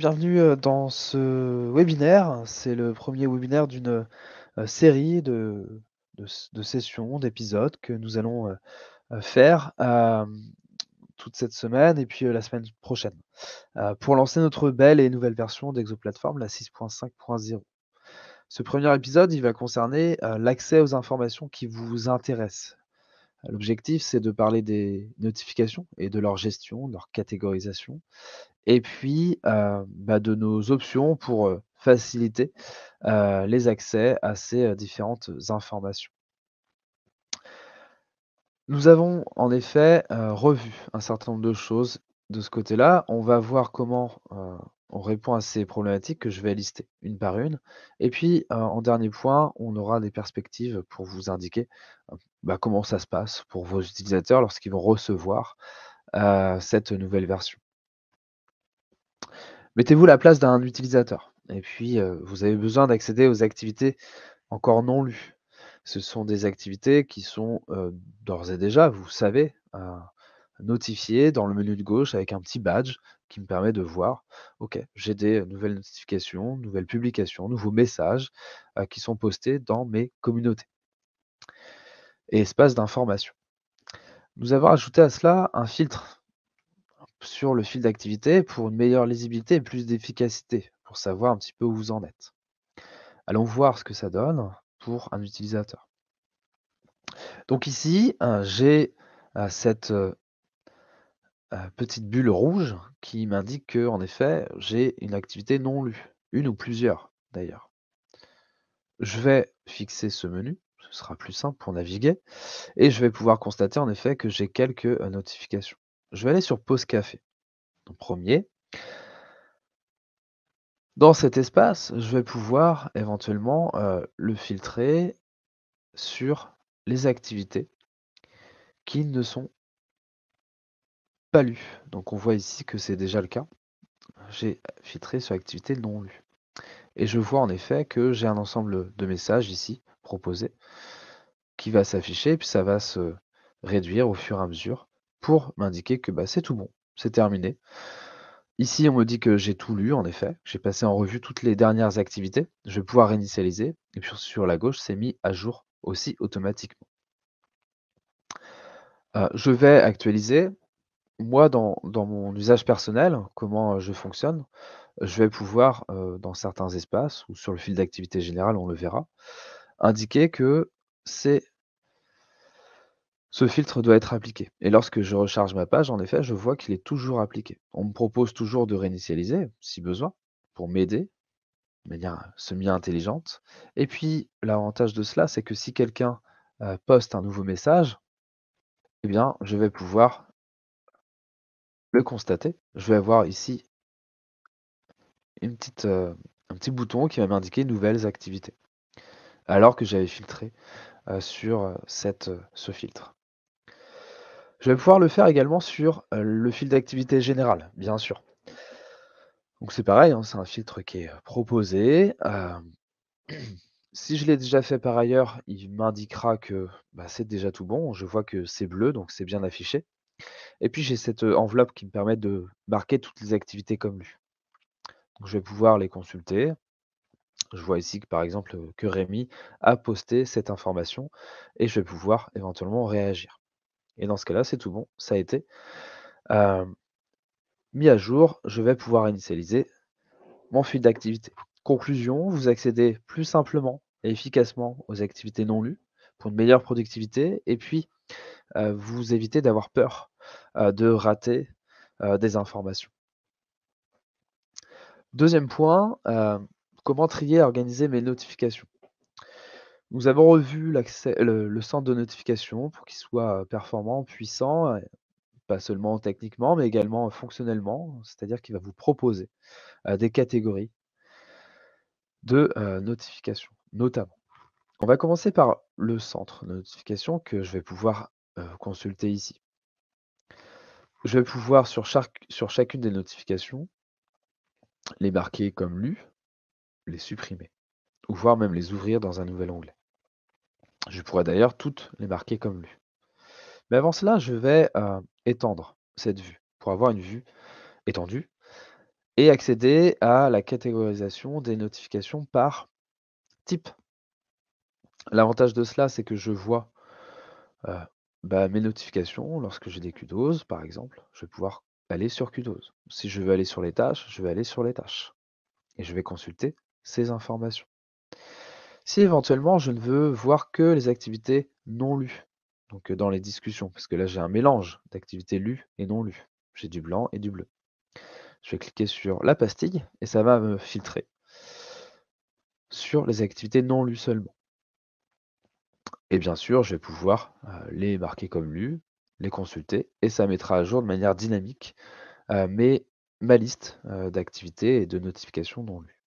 bienvenue euh, dans ce webinaire. C'est le premier webinaire d'une euh, série de, sessions, d'épisodes que nous allons euh, faire toute cette semaine et puis la semaine prochaine pour lancer notre belle et nouvelle version d'Exoplatform, la 6.5.0. Ce premier épisode, il va concerner l'accès aux informations qui vous intéressent, L'objectif, c'est de parler des notifications et de leur gestion, de leur catégorisation, et puis euh, bah, de nos options pour faciliter les accès à ces différentes informations. Nous avons en effet revu un certain nombre de choses de ce côté-là. On va voir comment on répond à ces problématiques que je vais lister une par une. Et puis, euh, en dernier point, on aura des perspectives pour vous indiquer euh, bah, comment ça se passe pour vos utilisateurs lorsqu'ils vont recevoir euh, cette nouvelle version. Mettez-vous la place d'un utilisateur. Et puis, vous avez besoin d'accéder aux activités encore non lues. Ce sont des activités qui sont d'ores et déjà, vous savez, notifié dans le menu de gauche avec un petit badge qui me permet de voir, OK, j'ai des nouvelles notifications, nouvelles publications, nouveaux messages euh, qui sont postés dans mes communautés. Et espace d'information. Nous avons ajouté à cela un filtre sur le fil d'activité pour une meilleure lisibilité et plus d'efficacité, pour savoir un petit peu où vous en êtes. Allons voir ce que ça donne pour un utilisateur. Donc ici, euh, j'ai euh, cette euh, petite bulle rouge qui m'indique que en effet, j'ai une activité non lue, une ou plusieurs d'ailleurs. Je vais fixer ce menu, ce sera plus simple pour naviguer et je vais pouvoir constater en effet que j'ai quelques, euh, notifications. Je vais aller sur pause café, premier. Dans cet espace, je vais pouvoir éventuellement, euh, le filtrer sur les activités qui ne sont pas lu. Donc on voit ici que c'est déjà le cas. J'ai filtré sur activité non lue. Et je vois en effet que j'ai un ensemble de messages ici proposés qui va s'afficher, puis ça va se réduire au fur et à mesure pour m'indiquer que bah, c'est tout bon, c'est terminé. Ici, on me dit que j'ai tout lu, en effet. J'ai passé en revue toutes les dernières activités. Je vais pouvoir réinitialiser. Et puis sur la gauche, c'est mis à jour aussi automatiquement. Euh, je vais actualiser moi, dans, mon usage personnel, comment je fonctionne, je vais pouvoir, dans certains espaces ou sur le fil d'activité générale, on le verra, indiquer que c'est ce filtre doit être appliqué. Et lorsque je recharge ma page, en effet, je vois qu'il est toujours appliqué. On me propose toujours de réinitialiser, si besoin, pour m'aider de manière semi-intelligente. Et puis, l'avantage de cela, c'est que si quelqu'un poste un nouveau message, eh bien, je vais pouvoir le constater, je vais avoir ici euh, un petit bouton qui va m'indiquer nouvelles activités, alors que j'avais filtré euh, sur euh, cette, ce filtre. Je vais pouvoir le faire également sur le fil d'activité général, bien sûr. Donc c'est pareil, hein, c'est un filtre qui est proposé. si je l'ai déjà fait par ailleurs, il m'indiquera que bah, c'est déjà tout bon. Je vois que c'est bleu, donc c'est bien affiché. Et puis j'ai cette enveloppe qui me permet de marquer toutes les activités comme lues. je vais pouvoir les consulter. Je vois ici que par exemple que Rémi a posté cette information et je vais pouvoir éventuellement réagir. Et dans ce cas-là, c'est tout bon, ça a été mis à jour. Je vais pouvoir initialiser mon fil d'activité. Conclusion, vous accédez plus simplement et efficacement aux activités non lues pour une meilleure productivité et puis euh, vous éviter d'avoir peur euh, de rater euh, des informations. Deuxième point, comment trier et organiser mes notifications nous avons revu le, centre de notification pour qu'il soit performant, puissant, pas seulement techniquement, mais également fonctionnellement, c'est-à-dire qu'il va vous proposer des catégories de notifications, notamment. On va commencer par le centre de notification que je vais pouvoir euh, consulter ici. Je vais pouvoir sur, chaque, sur chacune des notifications les marquer comme lues, les supprimer, ou voire même les ouvrir dans un nouvel onglet. Je pourrais d'ailleurs toutes les marquer comme lues. Mais avant cela, je vais euh, étendre cette vue pour avoir une vue étendue et accéder à la catégorisation des notifications par type. L'avantage de cela, c'est que je vois euh, bah, mes notifications, lorsque j'ai des Q-doses, par exemple, je vais pouvoir aller sur Qdos. Si je veux aller sur les tâches, je vais aller sur les tâches et je vais consulter ces informations. Si éventuellement je ne veux voir que les activités non lues, donc euh, dans les discussions, parce que là j'ai un mélange d'activités lues et non lues. J'ai du blanc et du bleu. Je vais cliquer sur la pastille et ça va me filtrer sur les activités non lues seulement. Et bien sûr, je vais pouvoir euh, les marquer comme lus, les consulter, et ça mettra à jour de manière dynamique euh, ma liste euh, d'activités et de notifications non lues.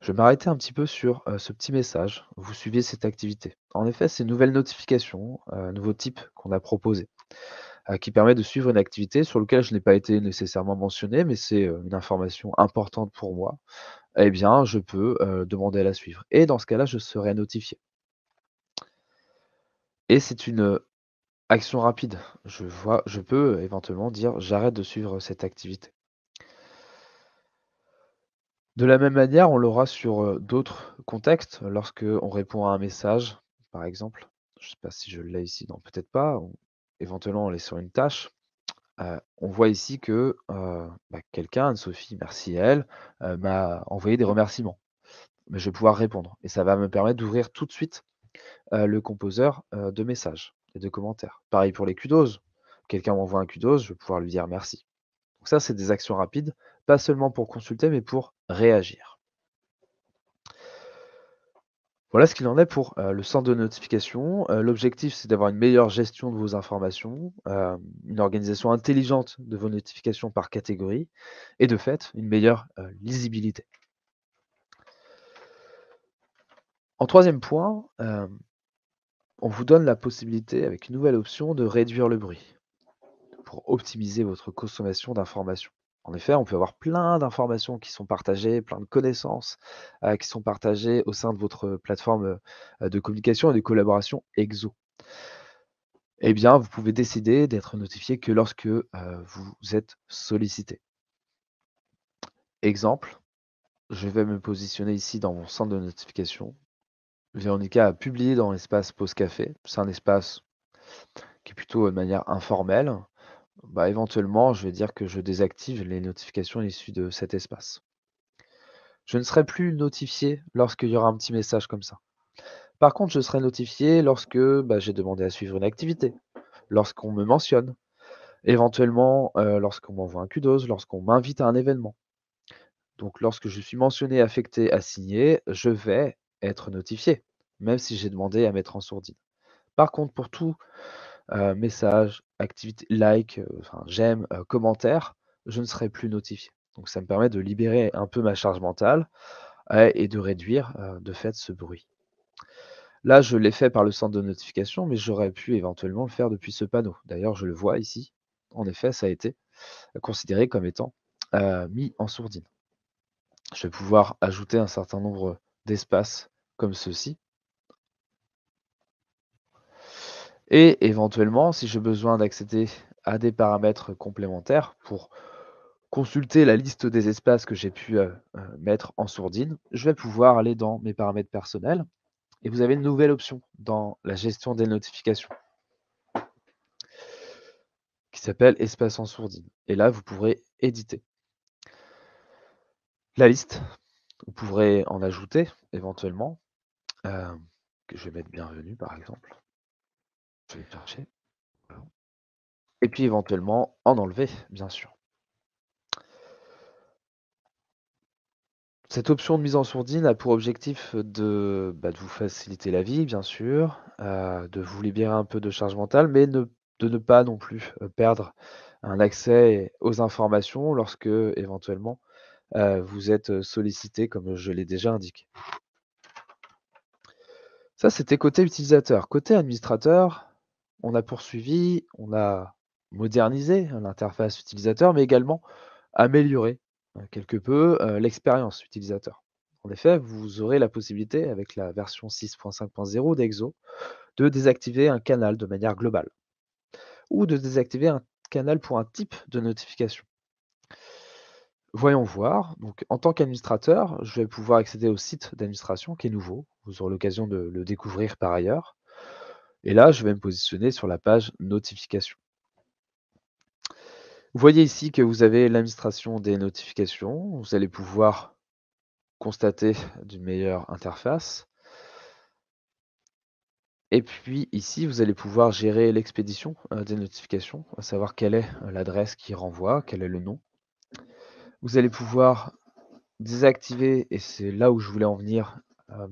Je vais m'arrêter un petit peu sur ce petit message. Vous suivez cette activité. En effet, c'est une nouvelle notification, un nouveau type qu'on a proposé, qui permet de suivre une activité sur laquelle je n'ai pas été nécessairement mentionné, mais c'est une information importante pour moi. Eh bien, je peux demander à la suivre. Et dans ce cas-là, je serai notifié. Et c'est une euh, action rapide. Je vois, je peux éventuellement dire j'arrête de suivre cette activité. De la même manière, on l'aura sur euh, d'autres contextes, lorsque on répond à un message, par exemple. Je ne sais pas si je l'ai ici, non, peut-être pas. éventuellement, on est sur une tâche. Euh, on voit ici que bah, quelqu'un, Anne-Sophie, merci à elle, m'a envoyé des remerciements. Mais je vais pouvoir répondre. Et ça va me permettre d'ouvrir tout de suite euh, le composeur euh, de messages et de commentaires. Pareil pour les kudos. Quelqu'un m'envoie un QDOS, je vais pouvoir lui dire merci. Donc ça, c'est des actions rapides, pas seulement pour consulter, mais pour réagir. Voilà ce qu'il en est pour euh, le centre de notification. L'objectif, c'est d'avoir une meilleure gestion de vos informations, une organisation intelligente de vos notifications par catégorie, et de fait, une meilleure lisibilité. En troisième point, euh, on vous donne la possibilité, avec une nouvelle option, de réduire le bruit pour optimiser votre consommation d'informations. En effet, on peut avoir plein d'informations qui sont partagées, plein de connaissances euh, qui sont partagées au sein de votre plateforme euh, de communication et de collaboration EXO. Eh bien, vous pouvez décider d'être notifié que lorsque vous êtes sollicité. Exemple, je vais me positionner ici dans mon centre de notification Véronica a publié dans l'espace Pause Café. C'est un espace qui est plutôt euh, de manière informelle. Bah, éventuellement, je vais dire que je désactive les notifications issues de cet espace. Je ne serai plus notifié lorsqu'il y aura un petit message comme ça. Par contre, je serai notifié lorsque bah, j'ai demandé à suivre une activité, lorsqu'on me mentionne, éventuellement euh, lorsqu'on m'envoie un kudos, lorsqu'on m'invite à un événement. Donc lorsque je suis mentionné, affecté, assigné, je vais être notifié, même si j'ai demandé à mettre en sourdine. Par contre, pour tout message, activité, like, enfin, j'aime, commentaire, je ne serai plus notifié. Donc ça me permet de libérer un peu ma charge mentale et de réduire de fait ce bruit. Là, je l'ai fait par le centre de notification, mais j'aurais pu éventuellement le faire depuis ce panneau. D'ailleurs, je le vois ici. En effet, ça a été considéré comme étant mis en sourdine. Je vais pouvoir ajouter un certain nombre d'espace comme ceci. Et éventuellement, si j'ai besoin d'accéder à des paramètres complémentaires pour consulter la liste des espaces que j'ai pu euh, euh, mettre en sourdine, je vais pouvoir aller dans mes paramètres personnels et vous avez une nouvelle option dans la gestion des notifications qui s'appelle espace en sourdine. Et là, vous pourrez éditer la liste vous pourrez en ajouter éventuellement, euh, que je vais mettre bienvenue par exemple. Je vais chercher. Et puis éventuellement en enlever, bien sûr. Cette option de mise en sourdine a pour objectif de, bah, vous faciliter la vie, bien sûr, euh, de vous libérer un peu de charge mentale, mais de ne pas non plus euh, perdre un accès aux informations lorsque éventuellement vous êtes sollicité, comme je l'ai déjà indiqué. Ça, c'était côté utilisateur. Côté administrateur, on a poursuivi, on a modernisé l'interface utilisateur, mais également amélioré quelque peu l'expérience utilisateur. En effet, vous aurez la possibilité, avec la version 6.5.0 d'Exo, de désactiver un canal de manière globale ou de désactiver un canal pour un type de notification voyons voir. Donc, en tant qu'administrateur, je vais pouvoir accéder au site d'administration qui est nouveau. Vous aurez l'occasion de le découvrir par ailleurs. Et là, je vais me positionner sur la page notification. Vous voyez ici que vous avez l'administration des notifications. Vous allez pouvoir constater d'une meilleure interface. Et puis ici, vous allez pouvoir gérer l'expédition euh, des notifications, à savoir quelle est euh, l'adresse qui renvoie, quel est le nom. Vous allez pouvoir désactiver, et c'est là où je voulais en venir, euh,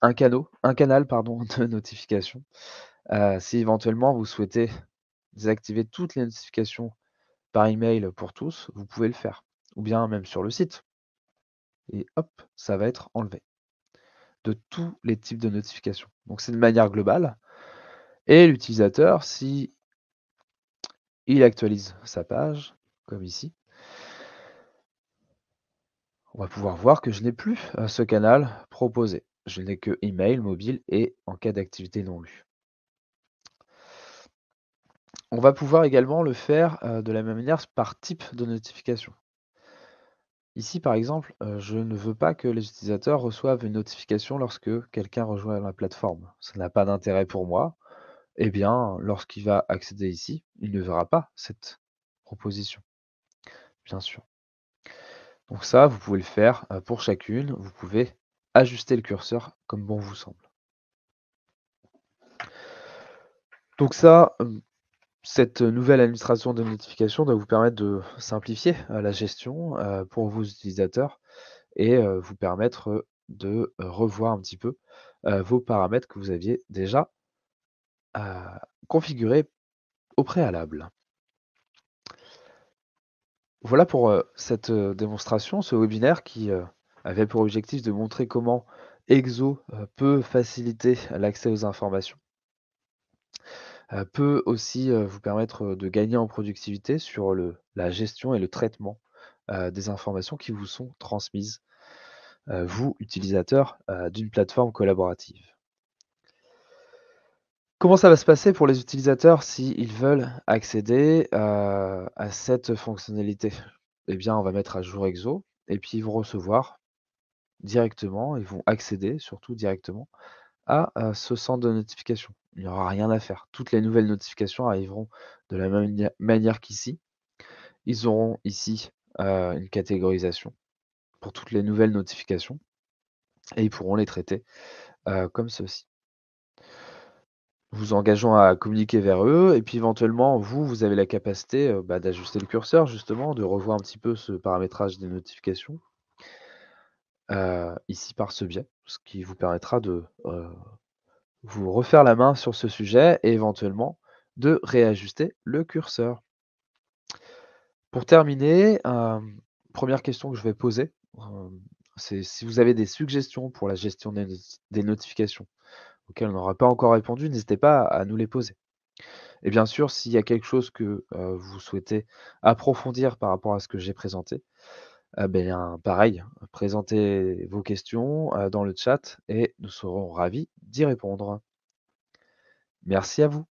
un, canal, un canal pardon, de notification. Euh, si éventuellement vous souhaitez désactiver toutes les notifications par email pour tous, vous pouvez le faire. Ou bien même sur le site. Et hop, ça va être enlevé. De tous les types de notifications. Donc c'est de manière globale. Et l'utilisateur, si il actualise sa page, comme ici, on va pouvoir voir que je n'ai plus euh, ce canal proposé. Je n'ai que email, mobile et en cas d'activité non lue. On va pouvoir également le faire euh, de la même manière par type de notification. Ici, par exemple, euh, je ne veux pas que les utilisateurs reçoivent une notification lorsque quelqu'un rejoint la plateforme. Ça n'a pas d'intérêt pour moi. Eh bien, lorsqu'il va accéder ici, il ne verra pas cette proposition, bien sûr. Donc ça, vous pouvez le faire euh, pour chacune. Vous pouvez ajuster le curseur comme bon vous semble. Donc ça, cette nouvelle administration de notification doit vous permettre de simplifier euh, la gestion euh, pour vos utilisateurs et vous permettre de revoir un petit peu vos paramètres que vous aviez déjà configurés au préalable. Voilà pour euh, cette euh, démonstration, ce webinaire qui euh, avait pour objectif de montrer comment EXO peut faciliter l'accès aux informations, peut aussi vous permettre de gagner en productivité sur la gestion et le traitement des informations qui vous sont transmises, vous, utilisateurs d'une plateforme collaborative. Comment ça va se passer pour les utilisateurs s'ils veulent accéder, euh, à cette fonctionnalité? Eh bien, on va mettre à jour Exo et puis ils vont recevoir directement, ils vont accéder surtout directement à, euh, ce centre de notification. Il n'y aura rien à faire. Toutes les nouvelles notifications arriveront de la même manière qu'ici. Ils auront ici, euh, une catégorisation pour toutes les nouvelles notifications et ils pourront les traiter, comme ceci vous engageant à communiquer vers eux. Et puis éventuellement, vous, vous avez la capacité euh, bah, d'ajuster le curseur, justement, de revoir un petit peu ce paramétrage des notifications, euh, ici par ce biais, ce qui vous permettra de euh, vous refaire la main sur ce sujet et éventuellement de réajuster le curseur. Pour terminer, première question que je vais poser, c'est si vous avez des suggestions pour la gestion des notifications auxquelles on n'aura pas encore répondu, n'hésitez pas à nous les poser. Et bien sûr, s'il y a quelque chose que euh, vous souhaitez approfondir par rapport à ce que j'ai présenté, ben, pareil, présentez vos questions euh, dans le chat et nous serons ravis d'y répondre. Merci à vous.